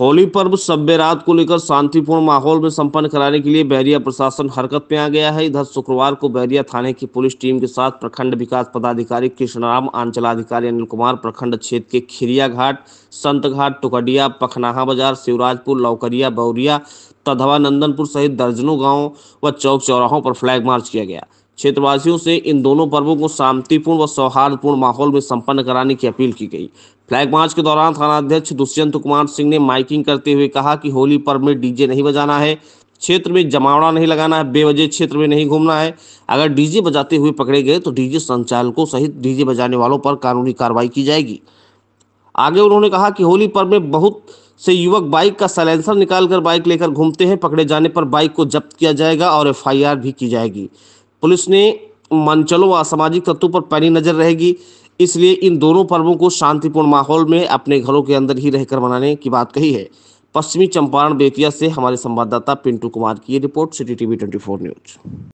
होली पर्व सभ्य रात को लेकर शांतिपूर्ण माहौल में संपन्न कराने के लिए बहरिया प्रशासन हरकत में आ गया है इधर शुक्रवार को बहरिया थाने की पुलिस टीम के साथ प्रखंड विकास पदाधिकारी कृष्णराम अंचलाधिकारी अनिल कुमार प्रखंड क्षेत्र के खिरिया घाट संत घाट टुकडिया पखनाहा बाजार शिवराजपुर लौकरिया बौरिया तधवा नंदनपुर सहित दर्जनों गाँव व चौक चौराहों पर फ्लैग मार्च किया गया क्षेत्रवासियों से इन दोनों पर्वों को शांतिपूर्ण व सौहार्दपूर्ण माहौल में संपन्न कराने की अपील की गई फ्लैग मार्च के दौरान थानाध्यक्ष दुष्यंत कुमार सिंह ने माइकिंग करते हुए कहा कि होली पर्व में डीजे नहीं बजाना है क्षेत्र में जमावड़ा नहीं लगाना है बेवजह क्षेत्र में नहीं घूमना है अगर डीजे बजाते हुए पकड़े गए तो डीजे संचालकों सहित डीजे बजाने वालों पर कानूनी कार्रवाई की जाएगी आगे उन्होंने कहा कि होली पर्व में बहुत से युवक बाइक का साइलेंसर निकालकर बाइक लेकर घूमते हैं पकड़े जाने पर बाइक को जब्त किया जाएगा और एफआईआर भी की जाएगी पुलिस ने मंचलों व असामाजिक तत्वों पर पैनी नजर रहेगी इसलिए इन दोनों पर्वों को शांतिपूर्ण माहौल में अपने घरों के अंदर ही रहकर मनाने की बात कही है पश्चिमी चंपारण बेतिया से हमारे संवाददाता पिंटू कुमार की report city TV four news